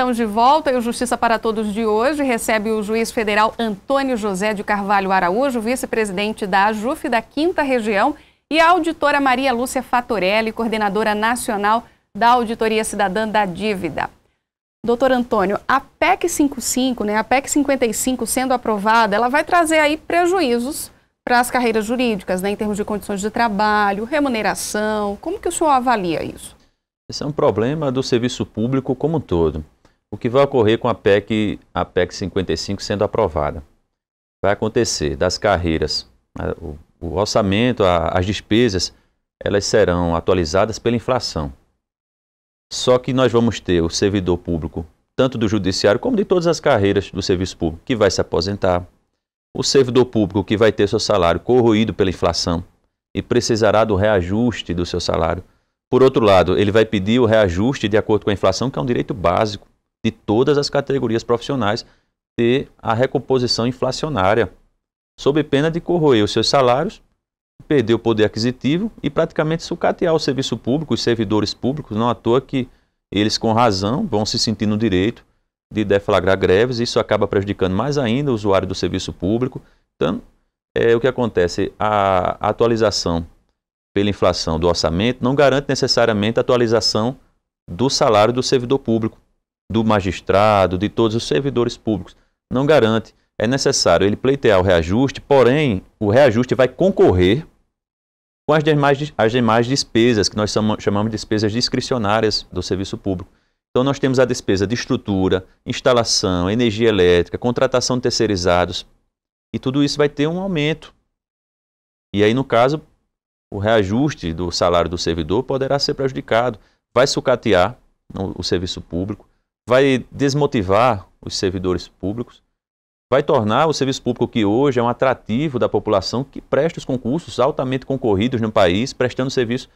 Estamos de volta e o Justiça para Todos de hoje recebe o juiz federal Antônio José de Carvalho Araújo, vice-presidente da AJUF da 5 Região, e a auditora Maria Lúcia Fatorelli, coordenadora nacional da Auditoria Cidadã da Dívida. Doutor Antônio, a PEC 55, né, a PEC 55 sendo aprovada, ela vai trazer aí prejuízos para as carreiras jurídicas, né, em termos de condições de trabalho, remuneração. Como que o senhor avalia isso? Esse é um problema do serviço público como um todo. O que vai ocorrer com a PEC, a PEC 55 sendo aprovada? Vai acontecer das carreiras, o, orçamento, as despesas, elas serão atualizadas pela inflação. Só que nós vamos ter o servidor público, tanto do judiciário como de todas as carreiras do serviço público, que vai se aposentar. O servidor público que vai ter seu salário corroído pela inflação e precisará do reajuste do seu salário. Por outro lado, ele vai pedir o reajuste de acordo com a inflação, que é um direito básico de todas as categorias profissionais ter a recomposição inflacionária, sob pena de corroer os seus salários, perder o poder aquisitivo e praticamente sucatear o serviço público, os servidores públicos, não à toa que eles com razão vão se sentir no direito de deflagrar greves, isso acaba prejudicando mais ainda o usuário do serviço público. Então, é o que acontece, a atualização pela inflação do orçamento não garante necessariamente a atualização do salário do servidor público do magistrado, de todos os servidores públicos, não garante. É necessário ele pleitear o reajuste, porém, o reajuste vai concorrer com as demais, as demais despesas, que nós chamamos de despesas discricionárias do serviço público. Então, nós temos a despesa de estrutura, instalação, energia elétrica, contratação de terceirizados, e tudo isso vai ter um aumento. E aí, no caso, o reajuste do salário do servidor poderá ser prejudicado, vai sucatear o serviço público, vai desmotivar os servidores públicos, vai tornar o serviço público que hoje é um atrativo da população que presta os concursos altamente concorridos no país, prestando serviço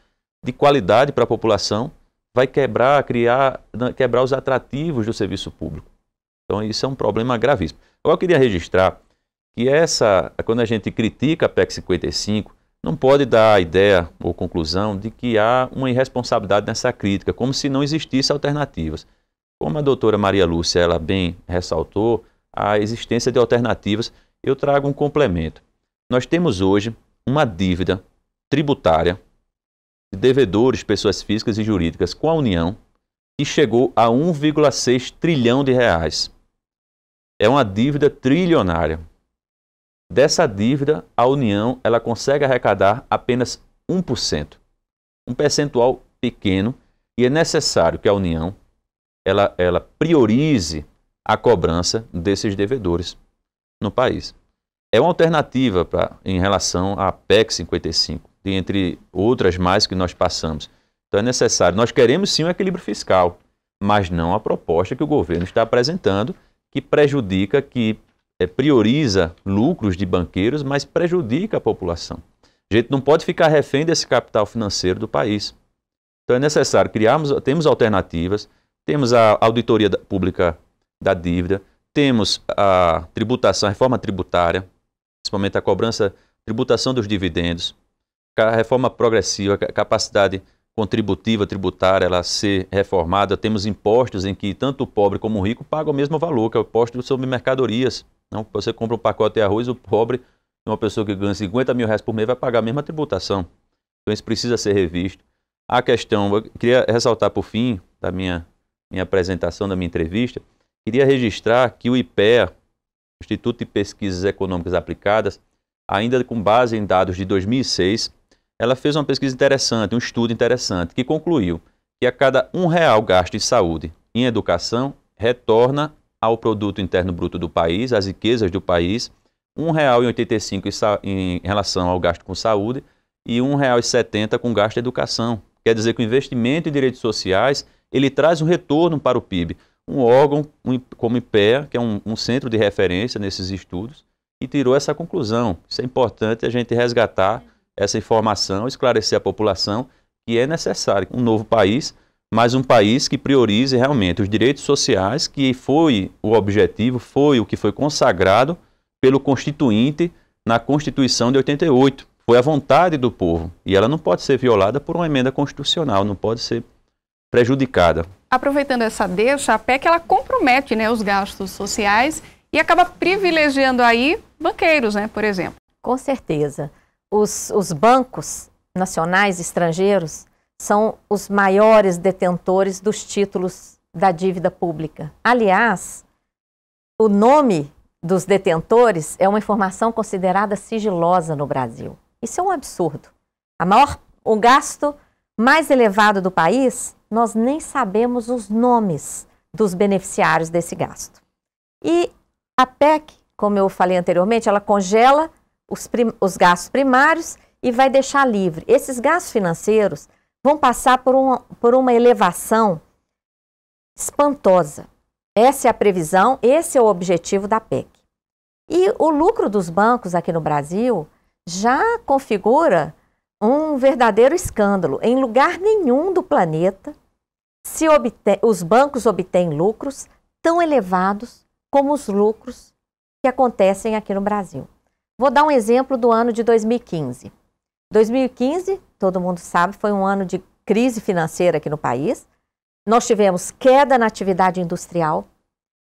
de qualidade para a população, vai quebrar, criar, né, quebrar os atrativos do serviço público. Então isso é um problema gravíssimo. Agora eu queria registrar que essa, quando a gente critica a PEC 55, não pode dar a ideia ou conclusão de que há uma irresponsabilidade nessa crítica, como se não existissem alternativas. Como a doutora Maria Lúcia ela bem ressaltou, a existência de alternativas, eu trago um complemento. Nós temos hoje uma dívida tributária de devedores, pessoas físicas e jurídicas com a União, que chegou a 1,6 trilhão de reais. É uma dívida trilionária. Dessa dívida, a União ela consegue arrecadar apenas 1%, um percentual pequeno, e é necessário que a União ela, ela priorize a cobrança desses devedores no país. É uma alternativa pra, em relação à PEC 55, entre outras mais que nós passamos. Então é necessário. Nós queremos sim um equilíbrio fiscal, mas não a proposta que o governo está apresentando, que prejudica, que é, prioriza lucros de banqueiros, mas prejudica a população. A gente não pode ficar refém desse capital financeiro do país. Então é necessário criarmos, temos alternativas, temos a auditoria pública da dívida, temos a tributação, a reforma tributária, principalmente a cobrança, tributação dos dividendos, a reforma progressiva, a capacidade contributiva tributária ela ser reformada, temos impostos em que tanto o pobre como o rico pagam o mesmo valor, que é o imposto sobre mercadorias. Não, você compra um pacote de arroz, o pobre, uma pessoa que ganha 50 mil reais por mês, vai pagar a mesma tributação. Então isso precisa ser revisto. A questão, eu queria ressaltar por fim da minha minha apresentação da minha entrevista, queria registrar que o IPEA, Instituto de Pesquisas Econômicas Aplicadas, ainda com base em dados de 2006, ela fez uma pesquisa interessante, um estudo interessante, que concluiu que a cada um real gasto em saúde e em educação retorna ao produto interno bruto do país, às riquezas do país, R$ 1,85 em relação ao gasto com saúde e R$ 1,70 com gasto em educação. Quer dizer que o investimento em direitos sociais ele traz um retorno para o PIB. Um órgão um, como o IPEA, que é um, um centro de referência nesses estudos, e tirou essa conclusão. Isso é importante a gente resgatar essa informação, esclarecer a população que é necessário um novo país, mas um país que priorize realmente os direitos sociais, que foi o objetivo, foi o que foi consagrado pelo Constituinte na Constituição de 88. Foi a vontade do povo e ela não pode ser violada por uma emenda constitucional, não pode ser prejudicada. Aproveitando essa deixa, a PEC ela compromete né, os gastos sociais e acaba privilegiando aí banqueiros, né, por exemplo. Com certeza. Os, os bancos nacionais estrangeiros são os maiores detentores dos títulos da dívida pública. Aliás, o nome dos detentores é uma informação considerada sigilosa no Brasil. Isso é um absurdo. Maior, o gasto mais elevado do país nós nem sabemos os nomes dos beneficiários desse gasto. E a PEC, como eu falei anteriormente, ela congela os, os gastos primários e vai deixar livre. Esses gastos financeiros vão passar por uma, por uma elevação espantosa. Essa é a previsão, esse é o objetivo da PEC. E o lucro dos bancos aqui no Brasil já configura um verdadeiro escândalo. Em lugar nenhum do planeta se obtém, os bancos obtêm lucros tão elevados como os lucros que acontecem aqui no Brasil. Vou dar um exemplo do ano de 2015. 2015, todo mundo sabe, foi um ano de crise financeira aqui no país. Nós tivemos queda na atividade industrial,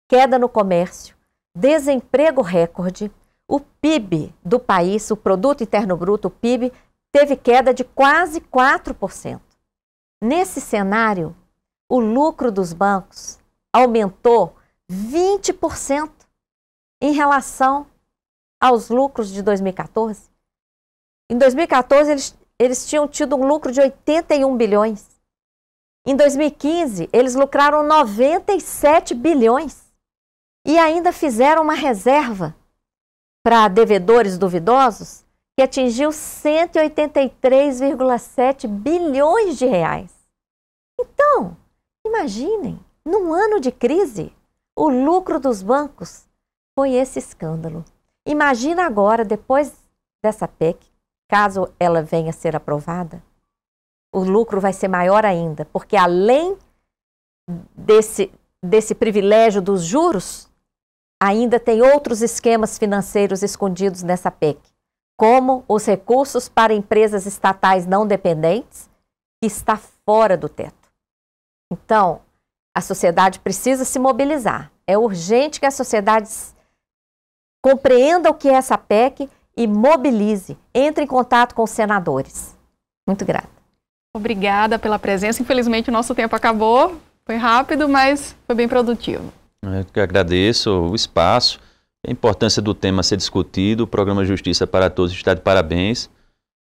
queda no comércio, desemprego recorde. O PIB do país, o Produto Interno Bruto, o PIB, teve queda de quase 4%. Nesse cenário, o lucro dos bancos aumentou 20% em relação aos lucros de 2014. Em 2014, eles, eles tinham tido um lucro de 81 bilhões. Em 2015, eles lucraram 97 bilhões e ainda fizeram uma reserva para devedores duvidosos que atingiu 183,7 bilhões de reais. Então, Imaginem, num ano de crise, o lucro dos bancos foi esse escândalo. Imagina agora, depois dessa PEC, caso ela venha a ser aprovada, o lucro vai ser maior ainda, porque além desse, desse privilégio dos juros, ainda tem outros esquemas financeiros escondidos nessa PEC, como os recursos para empresas estatais não dependentes, que está fora do teto. Então, a sociedade precisa se mobilizar. É urgente que a sociedade compreenda o que é essa PEC e mobilize, entre em contato com os senadores. Muito grata. Obrigada pela presença. Infelizmente, o nosso tempo acabou. Foi rápido, mas foi bem produtivo. Eu que agradeço o espaço, a importância do tema ser discutido. O programa Justiça para Todos está de parabéns.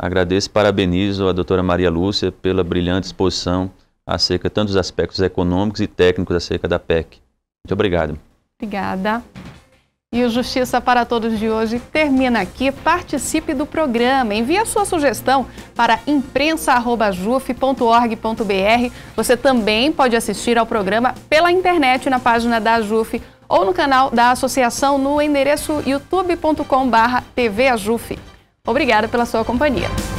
Agradeço e parabenizo a doutora Maria Lúcia pela brilhante exposição acerca tanto dos aspectos econômicos e técnicos acerca da PEC. Muito obrigado. Obrigada. E o Justiça para Todos de hoje termina aqui. Participe do programa. Envie a sua sugestão para imprensa.juf.org.br. Você também pode assistir ao programa pela internet na página da JUF ou no canal da associação no endereço youtubecom Obrigada pela sua companhia.